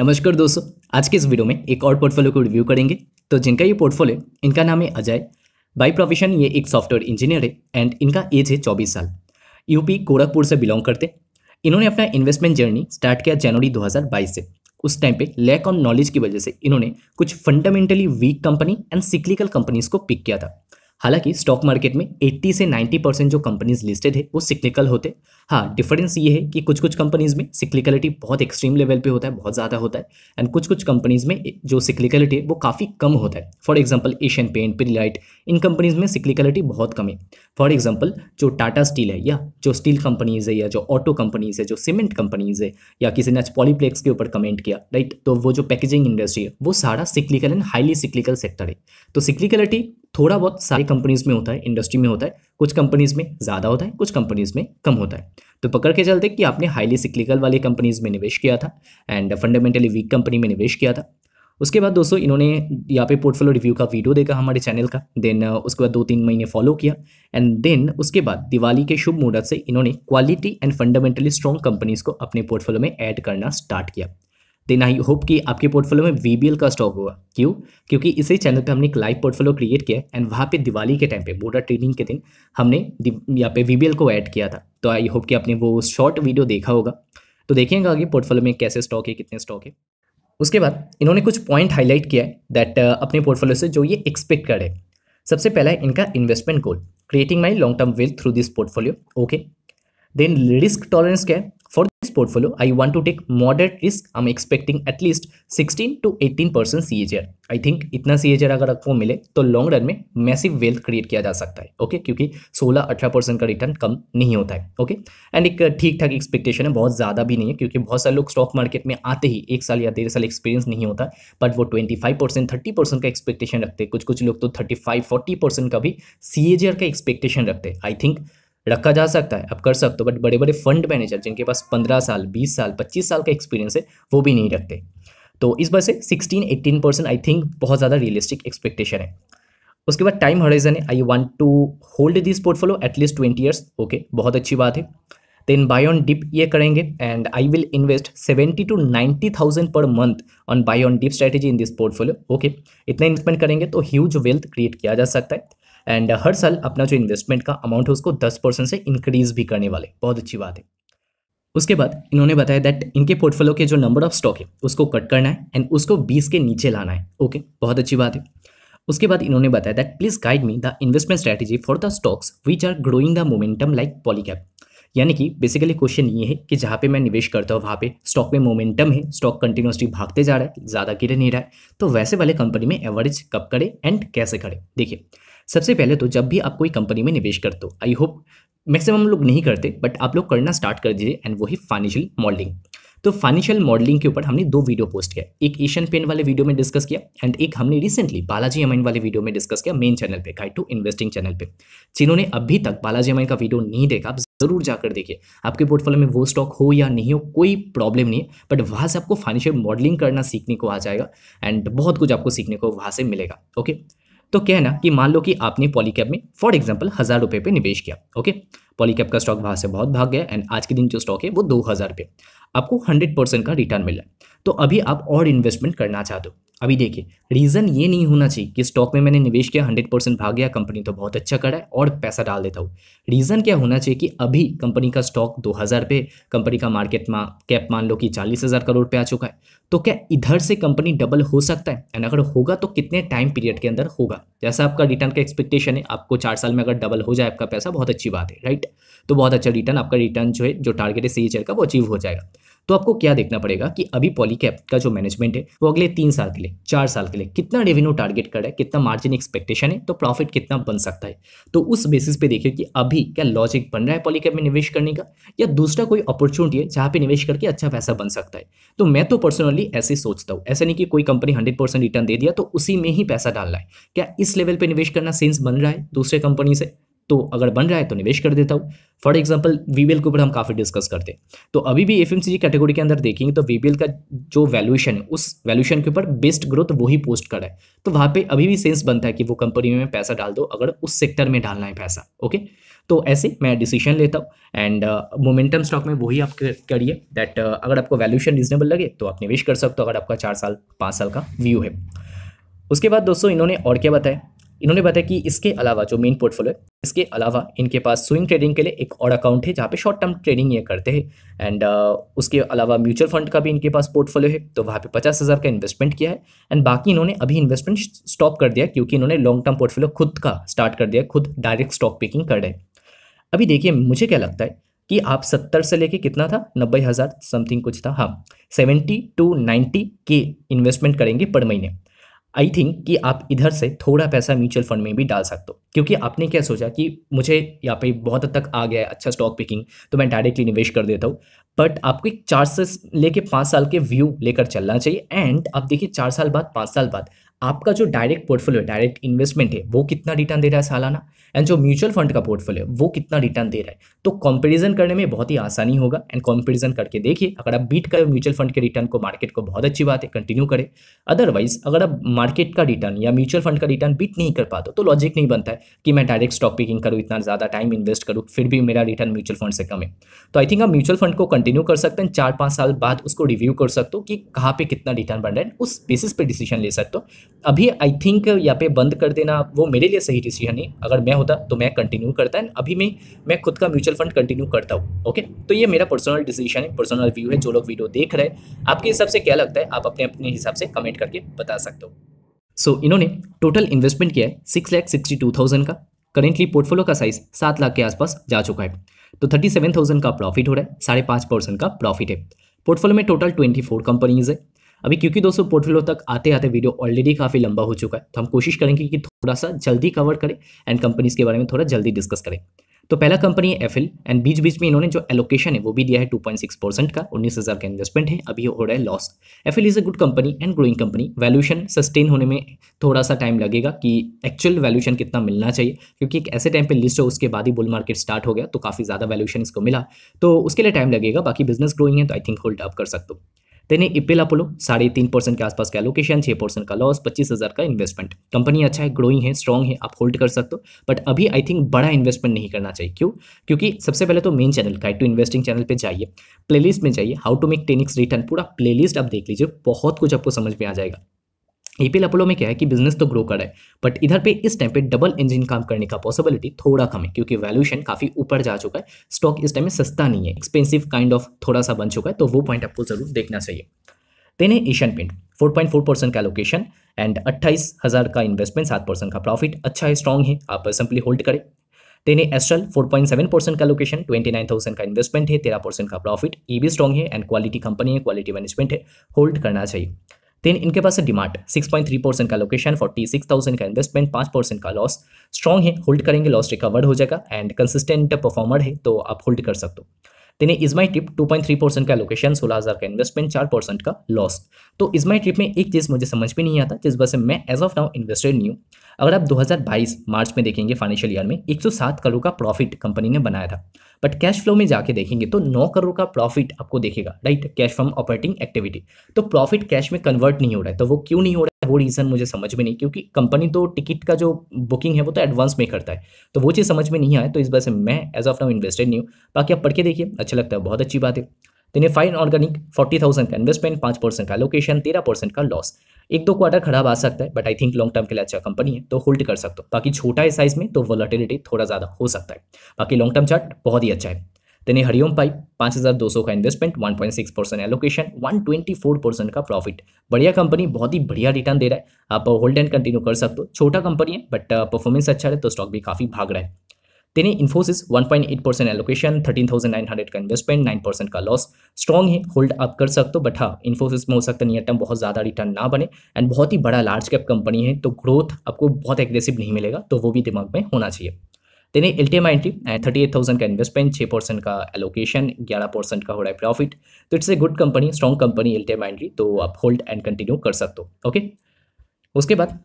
नमस्कार दोस्तों आज के इस वीडियो में एक और पोर्टफोलियो को रिव्यू करेंगे तो जिनका ये पोर्टफोलियो इनका नाम है अजय बाई प्रोफेशन ये एक सॉफ्टवेयर इंजीनियर है एंड इनका एज है चौबीस साल यूपी गोरखपुर से बिलोंग करते इन्होंने अपना इन्वेस्टमेंट जर्नी स्टार्ट किया जनवरी दो से उस टाइम पे लैक ऑन नॉलेज की वजह से इन्होंने कुछ fundamentally weak company and cyclical companies को पिक किया था हालांकि स्टॉक मार्केट में 80 से 90 परसेंट जो कंपनीज लिस्टेड है वो सिक्लिकल होते हाँ डिफरेंस ये है कि कुछ कुछ कंपनीज में सिक्लिकलिटी बहुत एक्सट्रीम लेवल पे होता है बहुत ज़्यादा होता है एंड कुछ कुछ कंपनीज में जो सिक्लिकलिटी है वो काफ़ी कम होता है for example Asian paint Pidilite इन कंपनीज में सिक्लिकलिटी बहुत कम है फॉर एग्जाम्पल जो टाटा स्टील है या जो स्टील कंपनीज है या जो ऑटो कंपनीज है जो सीमेंट कंपनीज है या किसी ने आज पॉलीप्लेक्स के ऊपर कमेंट किया राइट तो वो जो पैकेजिंग इंडस्ट्री है वो सारा cyclical and highly cyclical sector है तो सिक्लिकलिटी थोड़ा बहुत सारी कंपनीज में होता है इंडस्ट्री में होता है कुछ कंपनीज में ज़्यादा होता है कुछ कंपनीज में कम होता है तो पकड़ के चलते कि आपने हाईली सिक्लिकल वाली कंपनीज में निवेश किया था एंड फंडामेंटली वीक कंपनी में निवेश किया था उसके बाद दोस्तों इन्होंने यहाँ पे पोर्टफोलियो रिव्यू का वीडियो देखा हमारे चैनल का देन उसके बाद दो तीन महीने फॉलो किया एंड देन उसके बाद दिवाली के शुभ मुहूर्त से इन्होंने quality and fundamentally strong companies को अपने पोर्टफोलियो में ऐड करना स्टार्ट किया देन आई होप कि आपके पोर्टफोलियो में वी का स्टॉक होगा क्यों क्योंकि इसी चैनल पे हमने एक लाइव पोर्टफोलियो क्रिएट किया एंड वहाँ पे दिवाली के टाइम पे बोर्डर ट्रेडिंग के दिन हमने यहाँ पे वी को ऐड किया था तो आई होप कि आपने वो शॉर्ट वीडियो देखा होगा तो देखेंगे आगे पोर्टफोलियो में कैसे स्टॉक है कितने स्टॉक है उसके बाद इन्होंने कुछ पॉइंट हाईलाइट किया है दैट uh, अपने पोर्टफोलियो से जो ये एक्सपेक्ट करे सबसे पहला है इनका investment goal creating my long term wealth through this portfolio okay Then risk tolerance care. For this portfolio, I want to take moderate risk I am expecting at least sixteen to eighteen percent see I think इतना see अगर आपको मिले तो long run में massive wealth create किया जा सकता है ओके क्योंकि सोलह अठारह परसेंट का रिटर्न कम नहीं होता है ओके एंड एक ठीक ठाक एक्सपेक्टेशन है बहुत ज़्यादा भी नहीं है क्योंकि बहुत सारे लोग स्टॉक मार्केट में आते ही एक साल या डेढ़ साल एक्सपीरियंस नहीं होता बट वो twenty five percent thirty percent का एक्सपेक्टेशन रखते हैं कुछ कुछ लोग तो थर्टी फाइव फोर्टी परसेंट का भी सी का एक्सपेक्टेशन रखते हैं आई थिंक रखा जा सकता है अब कर सकते हो बट बड़े बड़े फंड मैनेजर जिनके पास पंद्रह साल बीस साल पच्चीस साल का एक्सपीरियंस है वो भी नहीं रखते तो इस वजह से sixteen eighteen percent I think बहुत ज़्यादा रियलिस्टिक एक्सपेक्टेशन है उसके बाद टाइम हॉरिजन है I want to hold this portfolio at least twenty years okay बहुत अच्छी बात है देन बाय ऑन डिप ये करेंगे and I will invest seventy to ninety thousand per month on buy on dip strategy in this portfolio okay इतना investment करेंगे तो huge wealth create किया जा सकता है एंड uh, हर साल अपना जो इन्वेस्टमेंट का अमाउंट है उसको दस परसेंट से इंक्रीज भी करने वाले बहुत अच्छी बात है उसके बाद इन्होंने बताया दैट इनके पोर्टफोलियो के जो नंबर ऑफ स्टॉक है उसको कट करना है एंड उसको बीस के नीचे लाना है ओके okay, बहुत अच्छी बात है उसके बाद इन्होंने बताया that please guide me the investment strategy for the stocks which are growing the momentum like Polycab यानी कि बेसिकली क्वेश्चन ये है कि जहाँ पे मैं निवेश करता हूँ वहाँ पे स्टॉक में मोमेंटम है स्टॉक कंटिन्यूसली भागते जा रहा है ज़्यादा गिरे नहीं रहा है तो वैसे वाले कंपनी में एवरेज कब करे एंड कैसे करे देखिए सबसे पहले तो जब भी आप कोई कंपनी में निवेश करते हो आई होप मैक्सिमम लोग नहीं करते बट आप लोग करना स्टार्ट कर दीजिए एंड वही फाइनेंशियल मॉडलिंग तो फाइनेंशियल मॉडलिंग के ऊपर हमने दो वीडियो पोस्ट किया एक एशियन पेन वाले वीडियो में डिस्कस किया एंड एक हमने रिसेंटली बालाजी अमाइन वाले वीडियो में डिस्कस किया मेन चैनल पे गाइड टू इन्वेस्टिंग चैनल पे जिन्होंने अभी तक बालाजी अमाइन का वीडियो नहीं देखा आप जरूर जाकर देखिए आपके पोर्टफोलियो में वो स्टॉक हो या नहीं हो कोई प्रॉब्लम नहीं है बट वहाँ से आपको फाइनेंशियल मॉडलिंग करना सीखने को आ जाएगा एंड बहुत कुछ आपको सीखने को वहाँ से मिलेगा ओके तो कहना कि मान लो कि आपने पॉलीकैप में फॉर एग्जाम्पल हज़ार रुपये पे निवेश किया ओके पॉलीकैप का स्टॉक वहाँ से बहुत भाग गया एंड आज के दिन जो स्टॉक है वो दो हज़ार रुपये आपको हंड्रेड परसेंट का रिटर्न मिला तो अभी आप और इन्वेस्टमेंट करना चाहते हो अभी देखिए रीज़न ये नहीं होना चाहिए कि स्टॉक में मैंने निवेश किया हंड्रेड परसेंट भाग गया कंपनी तो बहुत अच्छा करा है और पैसा डाल देता हूँ रीज़न क्या होना चाहिए कि अभी कंपनी का स्टॉक दो हज़ार पे कंपनी का मार्केट मा कैप मान लो कि चालीस हज़ार करोड़ पे आ चुका है तो क्या इधर से कंपनी डबल हो सकता है एंड अगर होगा तो कितने टाइम पीरियड के अंदर होगा जैसा आपका रिटर्न का एक्सपेक्टेशन है आपको चार साल में अगर डबल हो जाए आपका पैसा बहुत अच्छी बात है राइट तो बहुत अच्छा रिटर्न आपका रिटर्न जो है जो टारगेट है सी का वो अचीव हो जाएगा तो आपको क्या देखना पड़ेगा कि अभी पॉलीकैप का जो मैनेजमेंट है वो अगले तीन साल के लिए चार साल के लिए कितना रेवेन्यू टारगेट कर रहा है कितना मार्जिन एक्सपेक्टेशन है तो प्रॉफिट कितना बन सकता है तो उस बेसिस पे देखिए कि अभी क्या लॉजिक बन रहा है पॉलीकैप में निवेश करने का या दूसरा कोई अपॉर्चुनिटी है जहाँ पर निवेश करके अच्छा पैसा बन सकता है तो मैं तो पर्सनली ऐसे सोचता हूँ ऐसा नहीं कि कोई कंपनी हंड्रेड रिटर्न दे दिया तो उसी में ही पैसा डालना है क्या इस लेवल पर निवेश करना सेंस बन रहा है दूसरे कंपनी से तो अगर बन रहा है तो निवेश कर देता हूँ फॉर एग्जाम्पल वीबीएल के ऊपर हम काफ़ी डिस्कस करते हैं तो अभी भी एफ कैटेगरी के अंदर देखेंगे तो वीबीएल का जो वैल्यूशन है उस वैल्यूशन के ऊपर बेस्ट ग्रोथ वही पोस्ट कर रहा है तो वहाँ पे अभी भी सेंस बनता है कि वो कंपनी में पैसा डाल दो अगर उस सेक्टर में डालना है पैसा ओके तो ऐसे मैं डिसीजन लेता हूँ एंड मोमेंटम स्टॉक में वही आप करिए दैट uh, अगर आपको वैल्यूशन रीजनेबल लगे तो आप निवेश कर सकते हो अगर आपका चार साल पाँच साल का व्यू है उसके बाद दोस्तों इन्होंने और क्या बताया इन्होंने बताया कि इसके अलावा जो मेन पोर्टफोलियो है इसके अलावा इनके पास स्विंग ट्रेडिंग के लिए एक और अकाउंट है जहाँ पे शॉर्ट टर्म ट्रेडिंग ये करते हैं एंड uh, उसके अलावा म्यूचुअल फंड का भी इनके पास पोर्टफोलियो है तो वहाँ पे पचास हज़ार का इन्वेस्टमेंट किया है एंड बाकी इन्होंने अभी इन्वेस्टमेंट स्टॉप कर दिया क्योंकि इन्होंने लॉन्ग टर्म पोर्टफोलियो खुद का स्टार्ट कर दिया खुद डायरेक्ट स्टॉक पिकिंग कर रहे अभी देखिए मुझे क्या लगता है कि आप सत्तर से लेके कितना था नब्बे हज़ार समथिंग कुछ था हाँ सेवेंटी टू नाइन्टी के इन्वेस्टमेंट करेंगे पर महीने आई थिंक कि आप इधर से थोड़ा पैसा म्यूचुअल फंड में भी डाल सकते हो क्योंकि आपने क्या सोचा कि मुझे यहाँ पे बहुत हद तक आ गया है अच्छा स्टॉक पिकिंग तो मैं डायरेक्टली निवेश कर देता हूँ बट आपको एक चार से लेके पाँच साल के व्यू लेकर चलना चाहिए एंड आप देखिए चार साल बाद पाँच साल बाद आपका जो डायरेक्ट पोर्टफोलियो डायरेक्ट इन्वेस्टमेंट है वो कितना रिटर्न दे रहा है सालाना एंड जो म्यूचुअल फंड का पोर्टफोलियो वो कितना रिटर्न दे रहा है तो कंपैरिजन करने में बहुत ही आसानी होगा एंड कंपैरिजन करके देखिए अगर आप बीट करें म्यूचुअल फंड के रिटर्न को मार्केट को बहुत अच्छी बात है कंटिन्यू करें अदरवाइज अगर आप मार्केट का रिटर्न या म्यूचुअल फंड का रिटर्न बीट नहीं कर पाते तो लॉजिक नहीं बनता है कि मैं डायरेक्ट स्टॉक पिकिंग करूँ इतना ज़्यादा टाइम इन्वेस्ट करूँ फिर भी मेरा रिटर्न म्यूचुअल फंड से कम है तो आई थिंक आप म्यूचुअल फंड को कंटिन्यू कर सकते हैं चार पाँच साल बाद उसको रिव्यू कर सकते हो कि कहाँ पर कितना रिटर्न बन रहा है उस बेसिस पर डिसीजन ले सकते हो अभी आई थिंक यहाँ पे बंद कर देना वो मेरे लिए सही डिसीजन है अगर मैं होता तो मैं कंटिन्यू करता एंड अभी मैं मैं खुद का म्यूचुअल फंड कंटिन्यू करता हूँ ओके तो ये मेरा पर्सनल डिसीजन है पर्सनल व्यू है जो लोग वीडियो देख रहे हैं आपके हिसाब से क्या लगता है आप अपने अपने हिसाब से कमेंट करके बता सकते हो सो so, इन्होंने टोटल इन्वेस्टमेंट किया है six lakh sixty two thousand का करेंटली पोर्टफोलियो का साइज सात लाख के आसपास जा चुका है तो थर्टी सेवन थाउजेंड का प्रॉफिट हो रहा है साढ़े पाँच परसेंट का प्रॉफिट है पोर्टफोलियो में टोटल ट्वेंटी फोर कंपनीज है अभी क्योंकि दोस्तों पोर्टफोलियो तक आते आते वीडियो ऑलरेडी काफ़ी लंबा हो चुका है तो हम कोशिश करेंगे कि थोड़ा सा जल्दी कवर करें एंड कंपनीज के बारे में थोड़ा जल्दी डिस्कस करें तो पहला कंपनी है एफिल एंड बीच बीच में इन्होंने जो एलोकेशन है वो भी दिया है 2.6 परसेंट का उन्नीस हज़ार का इन्वेस्टमेंट है अभी हो रहा है loss Affle is a good company and growing company valuation sustain होने में थोड़ा सा टाइम लगेगा कि एक्चुअल वैल्यूशन कितना मिलना चाहिए क्योंकि एक ऐसे टाइम पर लिस्ट हो उसके बाद ही बुल मार्केट स्टार्ट हो गया तो काफ़ी ज़्यादा वैल्यूशन इसको मिला तो उसके लिए टाइम लगेगा बाकी बिजनेस ग्रोइंग है तो आई थिंक होल्ड अप कर सकते हो देन इपेल अपोलो साढ़े तीन परसेंट के आसपास का एलोकेशन छः परसेंट का लॉस पच्चीस हज़ार का इन्वेस्टमेंट कंपनी अच्छा है ग्रोइंग है स्ट्रॉन्ग है आप होल्ड कर सकते हो बट अभी आई थिंक बड़ा इन्वेस्टमेंट नहीं करना चाहिए क्यों क्योंकि सबसे पहले तो मेन चैनल का टू इन्वेस्टिंग चैनल पर जाइए प्लेलिस्ट में जाइए how to make ten x return पूरा प्लेलिस्ट आप देख लीजिए बहुत कुछ आपको समझ में आ जाएगा ईपीएल अपोलो में क्या है कि बिजनेस तो ग्रो कर रहा है बट इधर पे इस टाइम पे डबल इंजन काम करने का पॉसिबिलिटी थोड़ा कम है क्योंकि वैल्यूशन काफी ऊपर जा चुका है स्टॉक इस टाइम में सस्ता नहीं है एक्सपेंसिव काइंड ऑफ थोड़ा सा बन चुका है तो वो पॉइंट आपको जरूर देखना चाहिए देने एशियन पेंट 4.4 परसेंट का लोकेशन एंड अट्ठाईस हज़ार का इन्वेस्टमेंट सात परसेंट का प्रॉफिट अच्छा है स्ट्रॉन्ग है आप सिंपली होल्ड करें तेने है एस्ट्रल 4.7 परसेंट का लोकेशन 29,000 का इन्वेस्टमेंट है तेरह परसेंट का प्रॉफिट ये भी स्ट्रॉन्ग है एंड क्वालिटी कंपनी है क्वालिटी मैनेजमेंट है होल्ड करना चाहिए देन इनके पास है डिमांड 6.3 परसेंट का लोकेशन 46,000 का इन्वेस्टमेंट 5 परसेंट का लॉस स्ट्रॉन्ग है होल्ड करेंगे लॉस रिकवर्ड हो जाएगा एंड कंसिस्टेंट परफॉर्मर है तो आप होल्ड कर सकते हो then is my trip three percent का लोकेशन सोलह हजार का इन्वेस्टमेंट चार परसेंट का लॉस तो इज माई ट्रिप में एक चीज़ मुझे समझ में नहीं आता जिस वजह से मैं एज ऑफ नाउ इन्वेस्टेड नहीं हूँ अगर आप 2022 मार्च में देखेंगे फाइनेंशियल ईयर में 107 करोड़ का प्रॉफिट कंपनी ने बनाया था बट कैश फ्लो में जाके देखेंगे तो 9 करोड़ का प्रॉफिट आपको देखेगा right cash from operating activity तो प्रॉफिट कैश में कन्वर्ट नहीं हो रहा है तो वो क्यों नहीं हो रहा वो रीज़न मुझे समझ में नहीं क्योंकि कंपनी तो टिकट का जो बुकिंग है वो तो एडवांस में करता है तो वो चीज़ समझ में नहीं आए तो इस वजह से मैं एज ऑफ नाउ इन्वेस्टेड नहीं हूँ बाकी आप पढ़ के देखिए अच्छा लगता है बहुत अच्छी बात है तो इन्हें फाइन ऑर्गेनिक फोर्टी थाउजेंड का इन्वेस्टमेंट पाँच परसेंट का लोकेशन तेरह परसेंट का लॉस एक दो क्वार्टर खराब आ सकता है but I think long term के लिए अच्छा कंपनी है तो होल्ड कर सकते हो बाकी छोटा है साइज में तो वोलाटिलिटी थोड़ा ज़्यादा हो सकता है बाकी लॉन्ग टर्म चार्ट बहुत ही अच्छा है यानी हरिओम पाइप पाँच हज़ार दो सौ का investment one point six percent allocation one twenty four percent का प्रॉफिट बढ़िया कंपनी बहुत ही बढ़िया रिटर्न दे रहा है आप होल्ड एंड कंटिन्यू कर सकते हो छोटा कंपनी है बट परफॉर्मेंस uh, अच्छा है तो स्टॉक भी काफ़ी भाग रहा है तेने इन्फोसिस 1.8 परसेंट एलोकेशन 13,900 का इन्वेस्टमेंट 9 परसेंट का लॉस स्ट्रॉन्ग है होल्ड आप कर सकते हो बट हाँ इन्फोसिस में हो सकता है नियर टर्म बहुत ज़्यादा रिटर्न ना बने एंड बहुत ही बड़ा लार्ज कैप कंपनी है तो ग्रोथ आपको बहुत एग्रेसिव नहीं मिलेगा तो वो भी दिमाग में होना चाहिए then L T M I entry thirty eight thousand का इन्वेस्टमेंट छः परसेंट का एलोकेशन ग्यारह परसेंट का हो रहा है प्रॉफिट तो it's a good company strong company L T M I entry तो आप होल्ड एंड कंटिन्यू कर सकते हो ओके उसके बाद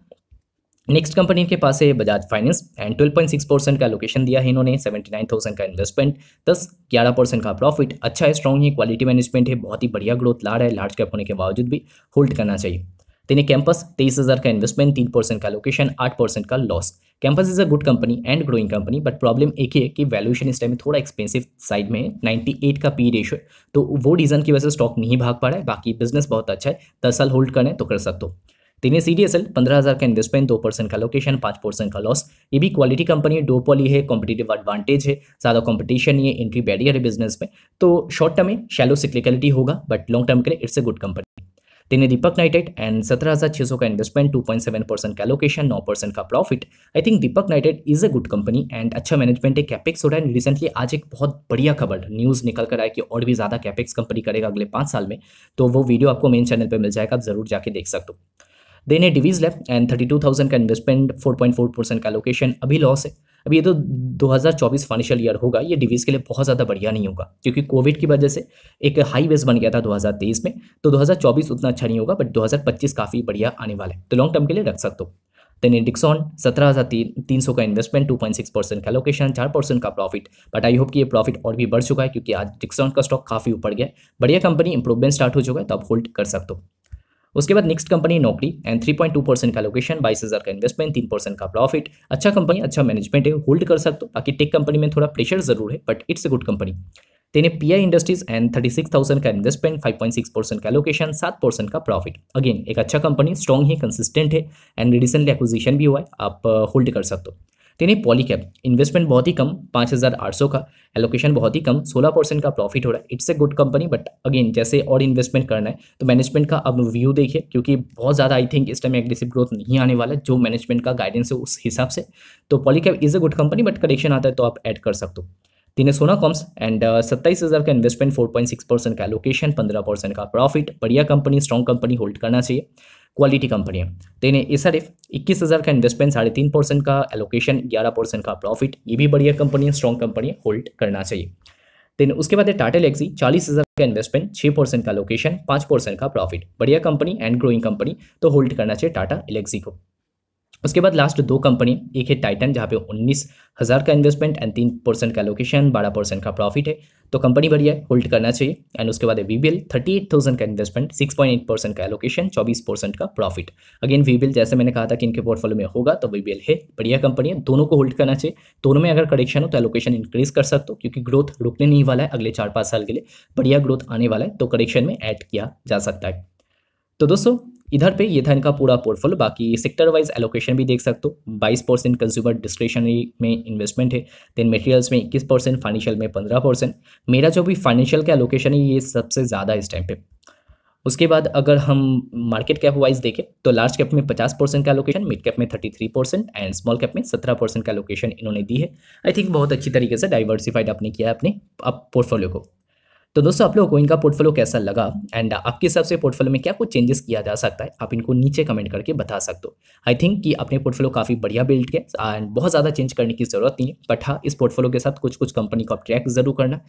नेक्स्ट कंपनी के पास है बजाज फाइनेंस एंड 12.6 परसेंट का लोकेशन दिया है इन्होंने 79,000 का इन्वेस्टमेंट दस ग्यारह परसेंट का प्रॉफिट अच्छा है स्ट्रॉन्ग है क्वालिटी मैनेजमेंट है बहुत ही बढ़िया ग्रोथ ला रहा है लार्ज कैप होने के बावजूद भी होल्ड करना चाहिए देने कैंपस तेईस हज़ार का इन्वेस्टमेंट तीन परसेंट का लोकेशन आठ परसेंट का loss campus is a good company and growing company but problem एक ही है कि वैल्यूएशन इस टाइम में थोड़ा एक्सपेंसिव साइड में है नाइन्टी एट का पी रेशो है तो वो रीज़न की वजह से स्टॉक नहीं भाग पा रहा है बाकी बिजनेस बहुत अच्छा है दस साल होल्ड करें तो कर सकते हो तीन सी डी एस एल पंद्रह हज़ार का इन्वेस्टमेंट दो परसेंट का लोकेशन पाँच परसेंट का लॉस ये भी क्वालिटी कंपनी है डोपोली है कॉम्पिटेटिव एडवांटेज है ज़्यादा कॉम्पिटिशन नहीं है एंट्री बैरियर है बिजनेस में तो शॉर्ट टर्म में शैलो सिक्लिकलिटी होगा बट लॉन्ग टर्म के लिए इट्स ए गुड कंपनी देने दीपक नाइटेड एंड सत्रह हज़ार छः सौ का investment two point seven percent का लोकेशन नौ परसेंट का profit I think Deepak nitrite is a good company and अच्छा मैनेजमेंट है कैपेक्स हो रहा है रिसेंटली आज एक बहुत बढ़िया खबर न्यूज़ निकल कर आया कि और भी ज़्यादा कैपेक्स कंपनी करेगा अगले पाँच साल में तो वो वीडियो आपको मेन चैनल पर मिल जाएगा आप ज़रूर जाके देख सकते हो then Divi's lab and thirty two thousand का investment four point four percent का लोकेशन अभी लॉस है अब ये तो 2024 फाइनेंशियल ईयर होगा ये डिवीज के लिए बहुत ज़्यादा बढ़िया नहीं होगा क्योंकि कोविड की वजह से एक हाई बेस बन गया था 2023 में तो 2024 उतना अच्छा नहीं होगा बट 2025 काफ़ी बढ़िया आने वाला है तो लॉन्ग टर्म के लिए रख सकते हो देन इंडिक्सॉन सत्रह हज़ार तीन तीन सौ का investment two point six percent का लोकेशन चार परसेंट का प्रॉफिट बट आई होप कि ये प्रॉफिट और भी बढ़ चुका है क्योंकि आज डिक्सॉन का स्टॉक काफ़ी ऊपर गया बढ़िया कंपनी इंप्रूवमेंट स्टार्ट हो चुका है तो आप होल्ड कर सकते हो उसके बाद next company Naukri and three point two percent का लोकेशन बाईस हज़ार का इन्वेस्टमेंट तीन परसेंट का प्रॉफिट अच्छा कंपनी अच्छा मैनेजमेंट है होल्ड कर सकते हो बाकी टेक कंपनी में थोड़ा प्रेशर जरूर है but it's a good company then P I industries and thirty six thousand का investment five point six percent का लोकेशन सात परसेंट का प्रॉफिट अगेन एक अच्छा कंपनी स्ट्रॉन्ग है कंसिस्टेंट है एंड रिसेंटली एक्विजिशन भी हुआ है आप होल्ड uh, कर सकते हो यानी पॉलीकैप इन्वेस्टमेंट बहुत ही कम पाँच हज़ार आठ सौ का एलोकेशन बहुत ही कम सोलह परसेंट का प्रॉफिट हो रहा है it's a good company but again जैसे और इन्वेस्टमेंट करना है तो मैनेजमेंट का अब व्यू देखिए क्योंकि बहुत ज़्यादा आई थिंक इस टाइम एग्रेसिव ग्रोथ नहीं आने वाला जो मैनेजमेंट का गाइडेंस है उस हिसाब से तो Polycab is a good company but correction आता है तो आप ऐड कर सकते हो तीन सोना कॉम्स एंड सत्ताईस हज़ार का investment four point six percent का एलोकेशन पंद्रह परसेंट का प्रॉफिट बढ़िया कंपनी स्ट्रॉन्ग कंपनी होल्ड करना चाहिए क्वालिटी कंपनी है देने ए सर एफ इक्कीस हज़ार का इन्वेस्टमेंट साढ़े तीन परसेंट का एलोकेशन ग्यारह परसेंट का प्रॉफिट ये भी बढ़िया कंपनी है स्ट्रॉन्ग कंपनी है होल्ड करना चाहिए देन तो उसके बाद है टाटा लेक्सी चालीस हज़ार का इन्वेस्टमेंट छः परसेंट का लोकेशन पाँच परसेंट का प्रॉफिट बढ़िया कंपनी एंड ग्रोइंग कंपनी तो होल्ड करना चाहिए टाटा एलेक्सी को उसके बाद लास्ट दो कंपनी एक है टाइटन जहाँ पे उन्नीस हज़ार का इन्वेस्टमेंट एंड तीन परसेंट का लोकेशन बारह परसेंट का प्रॉफिट है तो कंपनी बढ़िया है होल्ड करना चाहिए एंड उसके बाद है वी थर्टी एट थाउजेंड का investment six point eight percent का लोकेशन चौबीस परसेंट का प्रॉफिट अगेन वी जैसे मैंने कहा था कि इनके पोर्टफोलियो में होगा तो वी है बढ़िया कंपनी है दोनों को होल्ड करना चाहिए दोनों में अगर करेक्शन हो तो एलोकेशन इंक्रीज कर सकते हो क्योंकि ग्रोथ रुकने नहीं वाला है अगले चार पाँच साल के लिए बढ़िया ग्रोथ आने वाला है तो करेक्शन में ऐड किया जा सकता है तो दोस्तों इधर पे ये था इनका पूरा पोर्टफोलियो बाकी सेक्टर वाइज एलोकेशन भी देख सकते हो बाईस परसेंट कंज्यूमर डिस्क्रिशनरी में इन्वेस्टमेंट है देन मटेरियल्स में इक्कीस परसेंट फाइनेंशियल में पंद्रह परसेंट मेरा जो भी फाइनेंशियल का एलोकेशन है ये सबसे ज़्यादा इस टाइम पे उसके बाद अगर हम मार्केट कैप वाइज देखें तो लार्ज कैप में पचास परसेंट का लोकेशन मिड कैप में thirty three percent and small cap में सत्रह परसेंट का लोकेशन इन्होंने दी है आई थिंक बहुत अच्छी तरीके से डाइवर्सिफाइड आपने किया है अपने पोर्टफोलियो को तो दोस्तों आप लोगों को इनका पोर्टफोलियो कैसा लगा एंड आपके हिसाब से पोर्टफोलियो में क्या कुछ चेंजेस किया जा सकता है आप इनको नीचे कमेंट करके बता सकते हो आई थिंक कि अपने पोर्टफोलियो काफ़ी बढ़िया बिल्ड के एंड बहुत ज़्यादा चेंज करने की ज़रूरत नहीं है बट हाँ इस पोर्टफोलियो के साथ कुछ कुछ कंपनी को आप ट्रैक ज़रूर करना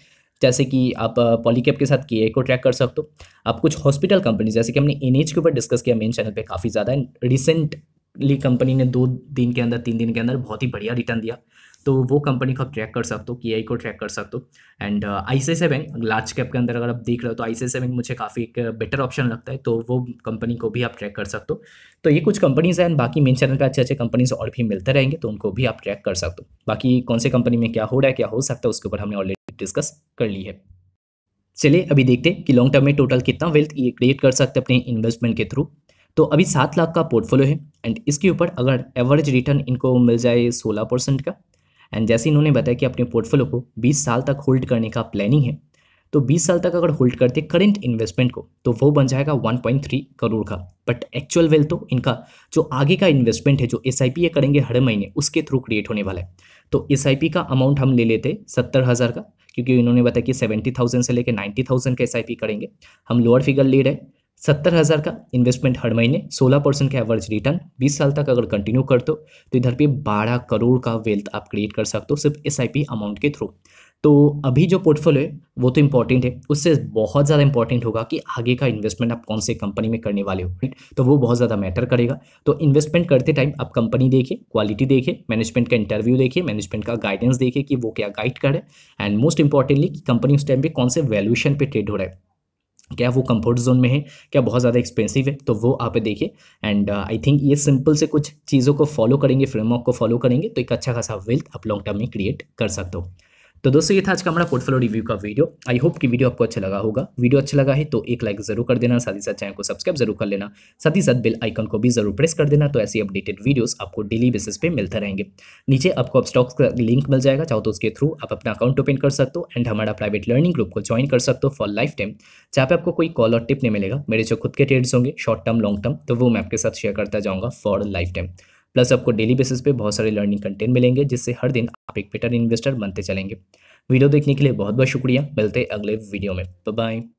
जैसे कि आप पॉलीकेप के साथ के को ट्रैक कर सकते हो आप कुछ हॉस्पिटल कंपनी जैसे कि हमने एन के ऊपर डिस्कस किया मेन चैनल पर काफ़ी ज़्यादा एंड रिसेंटली कंपनी ने दो दिन के अंदर तीन दिन के अंदर बहुत ही बढ़िया रिटर्न दिया तो वो कंपनी को आप ट्रैक कर सकते हो के को ट्रैक कर सकते हो and I C bank large cap के अंदर अगर आप देख रहे हो तो आई सी बैंक मुझे काफ़ी एक बेटर ऑप्शन लगता है तो वो कंपनी को भी आप ट्रैक कर सकते हो तो ये कुछ कंपनीज़ हैं बाकी मेन चैनल पर अच्छे अच्छे कंपनीज और भी मिलते रहेंगे तो उनको भी आप ट्रैक कर सकते हो बाकी कौन से कंपनी में क्या हो रहा है क्या हो सकता है उसके ऊपर हमने ऑलरेडी डिस्कस कर ली है चलिए अभी देखते हैं कि लॉन्ग टर्म में टोटल कितना वेल्थ ये क्रिएट कर सकते हैं अपने इन्वेस्टमेंट के थ्रू तो अभी सात लाख का पोर्टफोलियो है एंड इसके ऊपर अगर एवरेज रिटर्न इनको मिल जाए सोलह परसेंट का एंड जैसे इन्होंने बताया कि अपने पोर्टफोलियो को 20 साल तक होल्ड करने का प्लानिंग है तो 20 साल तक अगर होल्ड करते करंट इन्वेस्टमेंट को तो वो बन जाएगा 1.3 करोड़ का बट एक्चुअल वेल्थ तो इनका जो आगे का इन्वेस्टमेंट है जो एस ये करेंगे हर महीने उसके थ्रू क्रिएट होने वाला है तो एस का अमाउंट हम ले लेते सत्तर हज़ार का क्योंकि इन्होंने बताया कि सेवेंटी थाउजेंड से लेकर नाइन्टी थाउजेंड का एस करेंगे हम लोअर फिगर ले रहे सत्तर हज़ार का इन्वेस्टमेंट हर महीने सोलह परसेंट का एवरेज रिटर्न बीस साल तक अगर कंटिन्यू कर दो तो इधर पे बारह करोड़ का वेल्थ आप क्रिएट कर सकते हो सिर्फ एस अमाउंट के थ्रू तो अभी जो पोर्टफोलियो है वो तो इंपॉर्टेंट है उससे बहुत ज़्यादा इंपॉर्टेंट होगा कि आगे का इन्वेस्टमेंट आप कौन से कंपनी में करने वाले हो तो वो बहुत ज़्यादा मैटर करेगा तो इन्वेस्टमेंट करते टाइम आप कंपनी देखिए क्वालिटी देखिए मैनेजमेंट का इंटरव्यू देखिए मैनेजमेंट का गाइडेंस देखिए कि वो क्या गाइड करे एंड मोस्ट इंपॉर्टेंटली कि कंपनी उस टाइम पर कौन से वैल्यूशन पर ट्रेड हो रहा है क्या वो कंफर्ट जोन में है क्या बहुत ज़्यादा एक्सपेंसिव है तो वो आप देखिए एंड आई थिंक ये सिंपल से कुछ चीज़ों को फॉलो करेंगे फ्रेमवर्क को फॉलो करेंगे तो एक अच्छा खासा वेल्थ आप लॉन्ग टर्म में क्रिएट कर सकते हो तो दोस्तों ये था आज का हमारा पोर्टफोलियो रिव्यू का वीडियो आई होप कि वीडियो आपको अच्छा लगा होगा वीडियो अच्छा लगा है तो एक लाइक जरूर कर देना साथ ही साथ चैनल को सब्सक्राइब जरूर कर लेना साथ ही साथ बेल आइकन को भी जरूर प्रेस कर देना तो ऐसी अपडेटेड वीडियोस आपको डेली बेसिस पे मिलते रहेंगे नीचे आपको अब स्टॉक्स का लिंक मिल जाएगा चाहो तो उसके थ्रू आप अपना अकाउंट ओपन कर सकते हो एंड हमारा प्राइवेट लर्निंग ग्रुप को ज्वाइन कर सकते हो फॉर लाइफ टाइम जहाँ पे आपको कोई कॉल और टिप नहीं मिलेगा मेरे जो खुद के ट्रेड्स होंगे शॉर्ट टर्म लॉन्ग टर्म तो वो मैं आपके साथ शेयर करता जाऊँगा फॉर लाइफ टाइम प्लस आपको डेली बेसिस पे बहुत सारे लर्निंग कंटेंट मिलेंगे जिससे हर दिन आप एक बेटर इन्वेस्टर बनते चलेंगे वीडियो देखने के लिए बहुत बहुत शुक्रिया मिलते हैं अगले वीडियो में बाय